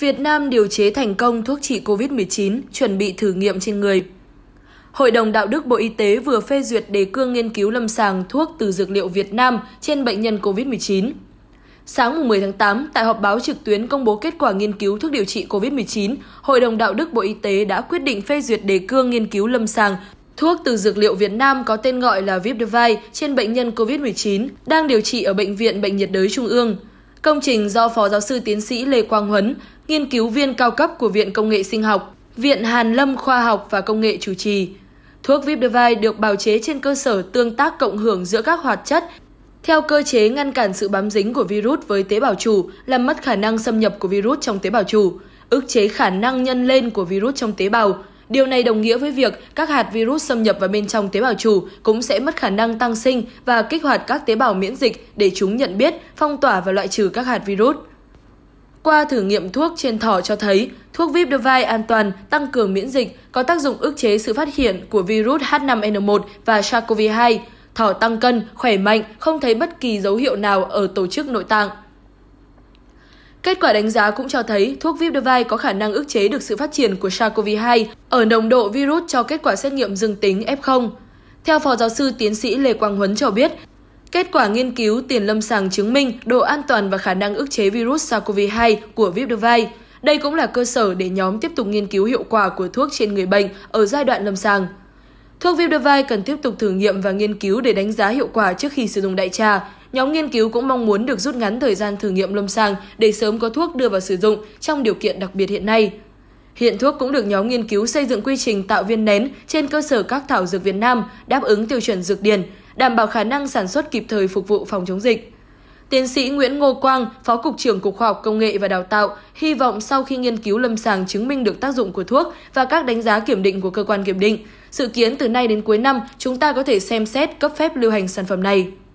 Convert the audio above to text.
Việt Nam điều chế thành công thuốc trị COVID-19 chuẩn bị thử nghiệm trên người. Hội đồng Đạo đức Bộ Y tế vừa phê duyệt đề cương nghiên cứu lâm sàng thuốc từ dược liệu Việt Nam trên bệnh nhân COVID-19. Sáng 10 tháng 8, tại họp báo trực tuyến công bố kết quả nghiên cứu thuốc điều trị COVID-19, Hội đồng Đạo đức Bộ Y tế đã quyết định phê duyệt đề cương nghiên cứu lâm sàng Thuốc từ dược liệu Việt Nam có tên gọi là Vipdevai trên bệnh nhân COVID-19 đang điều trị ở Bệnh viện Bệnh nhiệt đới Trung ương. Công trình do Phó Giáo sư Tiến sĩ Lê Quang Huấn, nghiên cứu viên cao cấp của Viện Công nghệ Sinh học, Viện Hàn Lâm Khoa học và Công nghệ chủ trì. Thuốc Vipdevai được bào chế trên cơ sở tương tác cộng hưởng giữa các hoạt chất theo cơ chế ngăn cản sự bám dính của virus với tế bào chủ, làm mất khả năng xâm nhập của virus trong tế bào chủ, ức chế khả năng nhân lên của virus trong tế bào, Điều này đồng nghĩa với việc các hạt virus xâm nhập vào bên trong tế bào chủ cũng sẽ mất khả năng tăng sinh và kích hoạt các tế bào miễn dịch để chúng nhận biết, phong tỏa và loại trừ các hạt virus. Qua thử nghiệm thuốc trên thỏ cho thấy, thuốc Vipdovai an toàn tăng cường miễn dịch có tác dụng ức chế sự phát hiện của virus H5N1 và SARS-CoV-2. Thỏ tăng cân, khỏe mạnh, không thấy bất kỳ dấu hiệu nào ở tổ chức nội tạng. Kết quả đánh giá cũng cho thấy thuốc Vipdavai có khả năng ức chế được sự phát triển của SARS-CoV-2 ở nồng độ virus cho kết quả xét nghiệm dương tính F0. Theo Phó Giáo sư Tiến sĩ Lê Quang Huấn cho biết, kết quả nghiên cứu tiền lâm sàng chứng minh độ an toàn và khả năng ức chế virus SARS-CoV-2 của Vipdavai. Đây cũng là cơ sở để nhóm tiếp tục nghiên cứu hiệu quả của thuốc trên người bệnh ở giai đoạn lâm sàng. Thuốc Vipdavai cần tiếp tục thử nghiệm và nghiên cứu để đánh giá hiệu quả trước khi sử dụng đại trà. Nhóm nghiên cứu cũng mong muốn được rút ngắn thời gian thử nghiệm lâm sàng để sớm có thuốc đưa vào sử dụng trong điều kiện đặc biệt hiện nay. Hiện thuốc cũng được nhóm nghiên cứu xây dựng quy trình tạo viên nén trên cơ sở các thảo dược Việt Nam đáp ứng tiêu chuẩn dược điển, đảm bảo khả năng sản xuất kịp thời phục vụ phòng chống dịch. Tiến sĩ Nguyễn Ngô Quang, Phó Cục trưởng Cục Khoa học Công nghệ và Đào tạo, hy vọng sau khi nghiên cứu lâm sàng chứng minh được tác dụng của thuốc và các đánh giá kiểm định của cơ quan kiểm định, dự kiến từ nay đến cuối năm chúng ta có thể xem xét cấp phép lưu hành sản phẩm này.